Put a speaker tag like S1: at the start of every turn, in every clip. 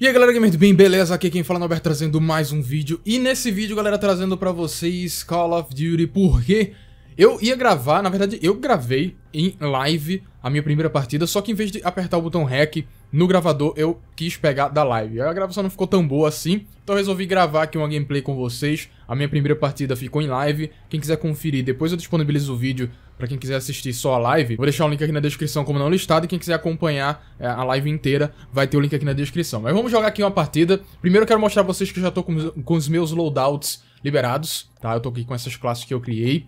S1: E aí galera, gamer do bem, beleza? Aqui quem fala é o Norberto trazendo mais um vídeo E nesse vídeo, galera, trazendo pra vocês Call of Duty Porque eu ia gravar, na verdade eu gravei em live a minha primeira partida Só que em vez de apertar o botão REC no gravador eu quis pegar da live A gravação não ficou tão boa assim Então eu resolvi gravar aqui uma gameplay com vocês A minha primeira partida ficou em live Quem quiser conferir, depois eu disponibilizo o vídeo para quem quiser assistir só a live. Vou deixar o link aqui na descrição como não listado e quem quiser acompanhar é, a live inteira vai ter o link aqui na descrição. Mas vamos jogar aqui uma partida. Primeiro eu quero mostrar pra vocês que eu já tô com, com os meus loadouts liberados, tá? Eu tô aqui com essas classes que eu criei.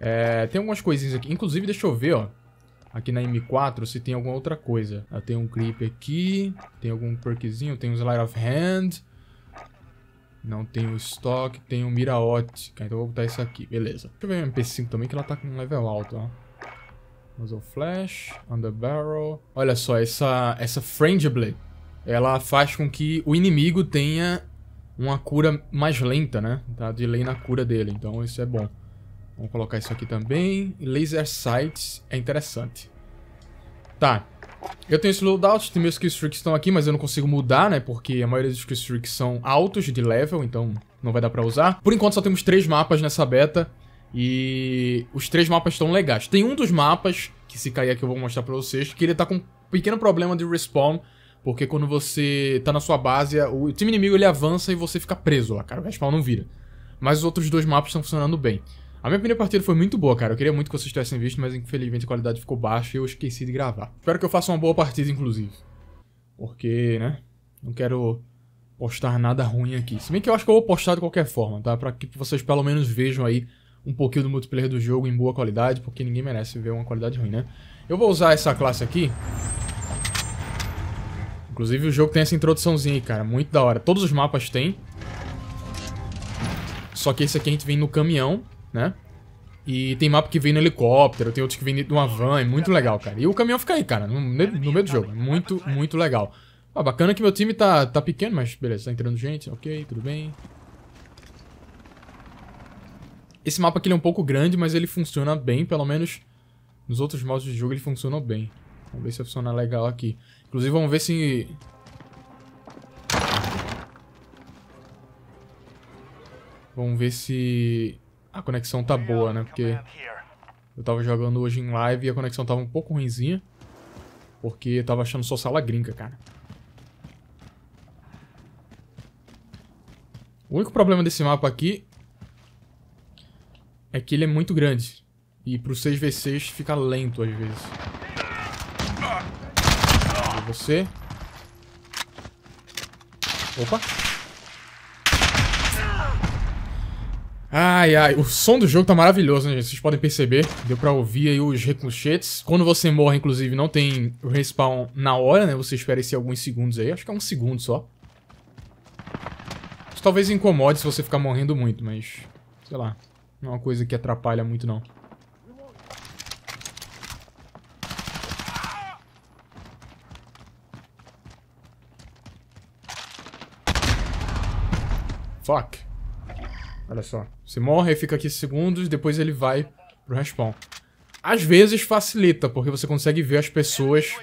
S1: É, tem algumas coisinhas aqui. Inclusive, deixa eu ver, ó. Aqui na M4, se tem alguma outra coisa. Ah, tem um clip aqui. Tem algum perkzinho. Tem um slide of hand. Não tem Stock, estoque, o mira ótica. Então eu vou botar isso aqui, beleza. Deixa eu ver o MP5 também, que ela tá com um level alto, ó. Muzzle Flash, Under Barrel. Olha só, essa, essa Friendly, ela faz com que o inimigo tenha uma cura mais lenta, né? Tá delay na cura dele, então isso é bom. Vamos colocar isso aqui também. Laser Sights é interessante. Tá, eu tenho esse loadout, slowdowns, meus skill streaks estão aqui, mas eu não consigo mudar, né? Porque a maioria dos skill streaks são altos de level, então não vai dar pra usar. Por enquanto só temos três mapas nessa beta. E os três mapas estão legais. Tem um dos mapas, que se cair aqui eu vou mostrar pra vocês, que ele tá com um pequeno problema de respawn. Porque quando você tá na sua base, o time inimigo ele avança e você fica preso lá, cara. O respawn não vira. Mas os outros dois mapas estão funcionando bem. A minha primeira partida foi muito boa, cara. Eu queria muito que vocês tivessem visto, mas infelizmente a qualidade ficou baixa e eu esqueci de gravar. Espero que eu faça uma boa partida, inclusive. Porque, né? Não quero postar nada ruim aqui. Se bem que eu acho que eu vou postar de qualquer forma, tá? Pra que vocês pelo menos vejam aí um pouquinho do multiplayer do jogo em boa qualidade, porque ninguém merece ver uma qualidade ruim, né? Eu vou usar essa classe aqui. Inclusive o jogo tem essa introduçãozinha aí, cara. Muito da hora. Todos os mapas tem. Só que esse aqui a gente vem no caminhão né? E tem mapa que vem no helicóptero, tem outros que vem de uma van, é muito legal, cara. E o caminhão fica aí, cara, no, é no meio do jogo. É tá muito, muito legal. bacana que meu time tá, tá pequeno, mas beleza, tá entrando gente, ok, tudo bem. Esse mapa aqui é um pouco grande, mas ele funciona bem, pelo menos nos outros modos de jogo ele funcionou bem. Vamos ver se vai funcionar legal aqui. Inclusive, vamos ver se... Vamos ver se... A conexão tá boa, né? Porque eu tava jogando hoje em live e a conexão tava um pouco ruimzinha. Porque eu tava achando só sala gringa, cara. O único problema desse mapa aqui é que ele é muito grande. E pro 6v6 fica lento às vezes. E você. Opa! Ai, ai, o som do jogo tá maravilhoso, né, gente? Vocês podem perceber, deu pra ouvir aí os recunchetes. Quando você morre, inclusive, não tem respawn na hora, né? Você espera esse alguns segundos aí, acho que é um segundo só. Isso talvez incomode se você ficar morrendo muito, mas... Sei lá, não é uma coisa que atrapalha muito, não. Fuck. Olha só. Você morre, fica aqui segundos, depois ele vai pro respawn. Às vezes facilita, porque você consegue ver as pessoas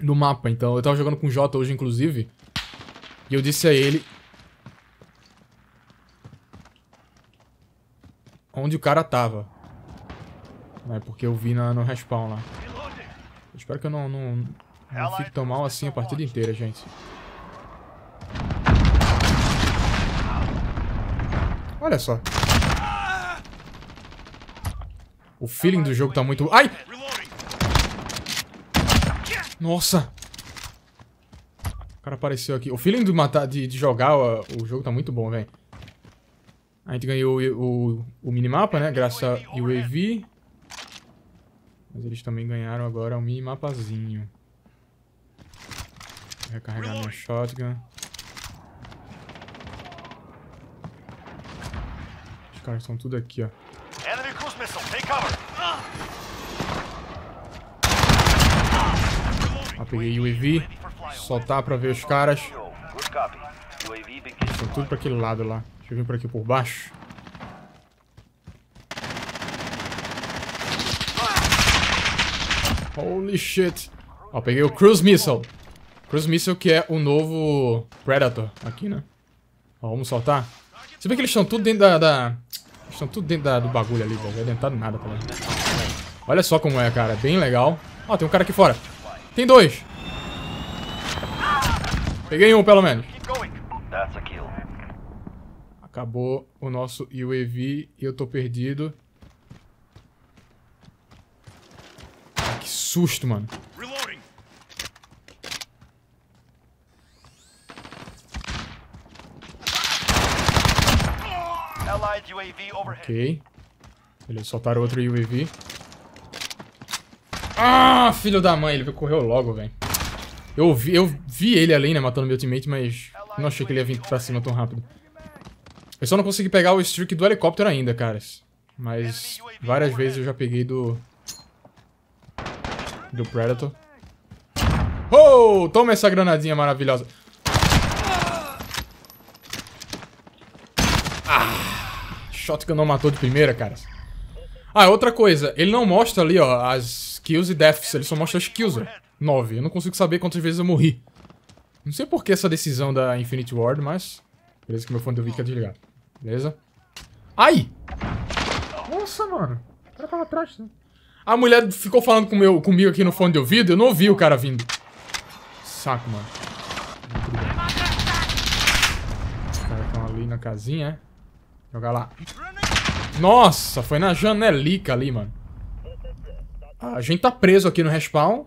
S1: no mapa. Então, eu tava jogando com o Jota hoje, inclusive. E eu disse a ele... Onde o cara tava. É porque eu vi na, no respawn lá. Eu espero que eu não, não, não fique tão mal assim a partida inteira, gente. Olha só. O feeling do jogo tá muito... Ai! Nossa! O cara apareceu aqui. O feeling de, matar, de, de jogar o, o jogo tá muito bom, velho. A gente ganhou o, o, o minimapa, né? Graças a UAV. Mas eles também ganharam agora um minimapazinho. Vou recarregar minha shotgun. Cara, estão tudo aqui, ó. Enemy cruise missile, take cover. Ah, peguei UAV. Soltar pra ver os caras. Estão tudo pra aquele lado lá. Deixa eu vir por aqui por baixo. Holy shit. Ó, peguei o Cruise Missile. Cruise Missile que é o novo Predator aqui, né? Ó, vamos soltar. Você vê que eles estão tudo dentro da, da, Estão tudo dentro da, do bagulho ali, velho. Não é dentado nada também. Tá Olha só como é, cara. Bem legal. Ó, tem um cara aqui fora. Tem dois. Peguei um, pelo menos. Acabou o nosso UAV e eu tô perdido. que susto, mano. Ok. Eles soltaram outro UAV. Ah, filho da mãe. Ele correu logo, velho. Eu vi, eu vi ele ali, né, matando meu teammate, mas não achei que ele ia vir pra cima tão rápido. Eu só não consegui pegar o streak do helicóptero ainda, caras. Mas várias vezes eu já peguei do... Do Predator. Oh, toma essa granadinha maravilhosa. Shotgun não matou de primeira, cara. Ah, outra coisa. Ele não mostra ali, ó, as kills e deaths. Ele só mostra as kills, ó. 9. Eu não consigo saber quantas vezes eu morri. Não sei por que essa decisão da Infinite Ward, mas... Beleza que meu fone do vídeo quer tá desligar. Beleza? Ai! Nossa, mano. O cara tava atrás, né? A mulher ficou falando com meu, comigo aqui no fone de ouvido, eu não ouvi o cara vindo. Saco, mano. Os caras estão ali na casinha, é? Jogar lá. Nossa, foi na janelica ali, mano. Ah, a gente tá preso aqui no respawn.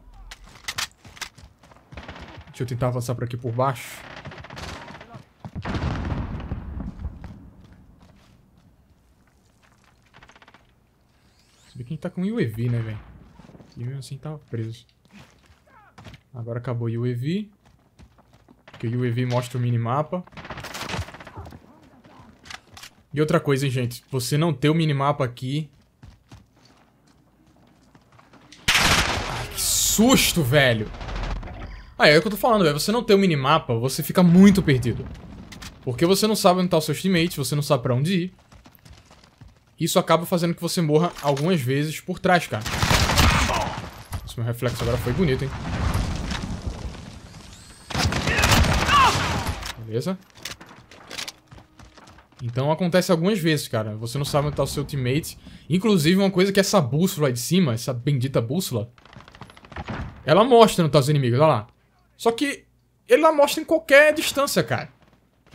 S1: Deixa eu tentar avançar por aqui por baixo. Se bem que a gente tá com UEV, né, velho? E mesmo assim tava preso. Agora acabou o UEV. Porque o UEV mostra o minimapa. E outra coisa, hein, gente. Você não ter o minimapa aqui... Ai, que susto, velho! Aí, é o que eu tô falando, velho. Você não ter o minimapa, você fica muito perdido. Porque você não sabe onde tá seus teammates, você não sabe pra onde ir. Isso acaba fazendo que você morra algumas vezes por trás, cara. Nossa, meu reflexo agora foi bonito, hein? Beleza. Então acontece algumas vezes, cara. Você não sabe onde tá o seu teammate. Inclusive, uma coisa que essa bússola de cima, essa bendita bússola, ela mostra onde tá os inimigos, olha lá. Só que ela mostra em qualquer distância, cara.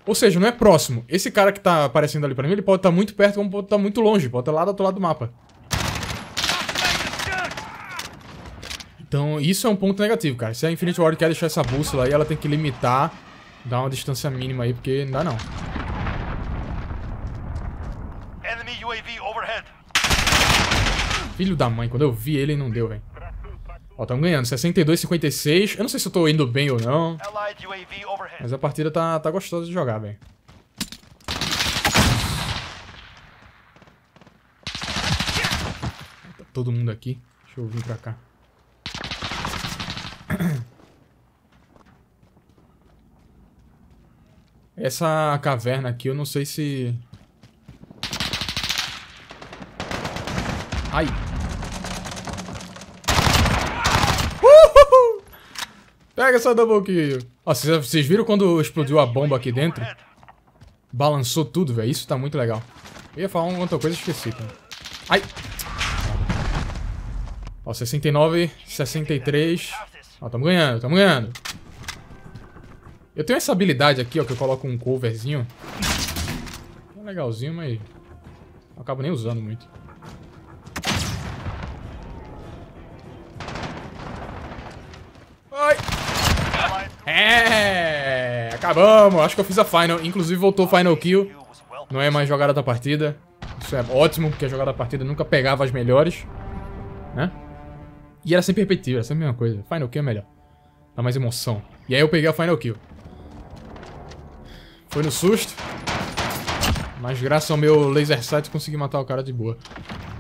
S1: Ou seja, não é próximo. Esse cara que tá aparecendo ali pra mim, ele pode estar tá muito perto, como pode estar tá muito longe. Pode estar tá lá do outro lado do mapa. Então, isso é um ponto negativo, cara. Se a Infinity Ward quer deixar essa bússola aí, ela tem que limitar, dar uma distância mínima aí, porque não dá não. Filho da mãe, quando eu vi ele, não deu, velho. Ó, tamo ganhando. 62, 56. Eu não sei se eu tô indo bem ou não. Mas a partida tá, tá gostosa de jogar, velho. Tá todo mundo aqui. Deixa eu vir pra cá. Essa caverna aqui, eu não sei se... Ai. Uhul. Pega essa double kill. Ó, vocês viram quando explodiu a bomba aqui dentro? Balançou tudo, velho. Isso tá muito legal. Eu ia falar uma outra coisa e esqueci. Cara. Ai. Ó, 69, 63. Ó, tamo ganhando, tamo ganhando. Eu tenho essa habilidade aqui, ó, que eu coloco um coverzinho. É legalzinho, mas... Eu acabo nem usando muito. É! Acabamos! Acho que eu fiz a final. Inclusive voltou final kill. Não é mais jogada da partida. Isso é ótimo, porque a jogada da partida nunca pegava as melhores. Né? E era sempre repetitiva, era sempre a mesma coisa. Final kill é melhor. Dá mais emoção. E aí eu peguei a final kill. Foi no susto. Mas graças ao meu laser sight consegui matar o cara de boa.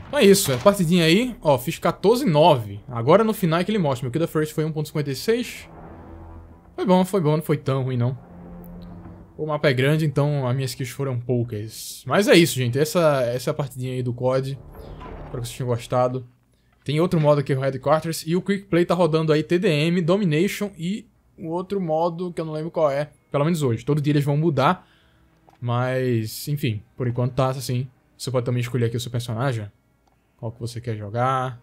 S1: Então é isso, é partidinha aí. Ó, fiz 14-9. Agora no final é que ele mostra. Meu kill da first foi 1.56. Foi bom, foi bom, não foi tão ruim não. O mapa é grande, então as minhas skills foram poucas. Mas é isso, gente. Essa, essa é a partidinha aí do COD. Espero que vocês tenham gostado. Tem outro modo aqui, é o Headquarters. E o Quick Play tá rodando aí TDM, Domination e um outro modo que eu não lembro qual é. Pelo menos hoje. Todo dia eles vão mudar. Mas, enfim, por enquanto tá assim. Você pode também escolher aqui o seu personagem. Qual que você quer jogar.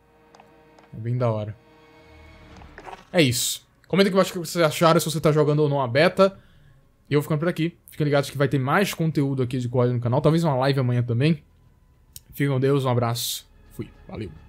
S1: É bem da hora. É isso. Comenta aqui embaixo o que vocês acharam, se você tá jogando ou não a beta. E eu vou ficando por aqui. Fiquem ligados que vai ter mais conteúdo aqui de código no canal. Talvez uma live amanhã também. Fiquem com Deus, um abraço. Fui. Valeu.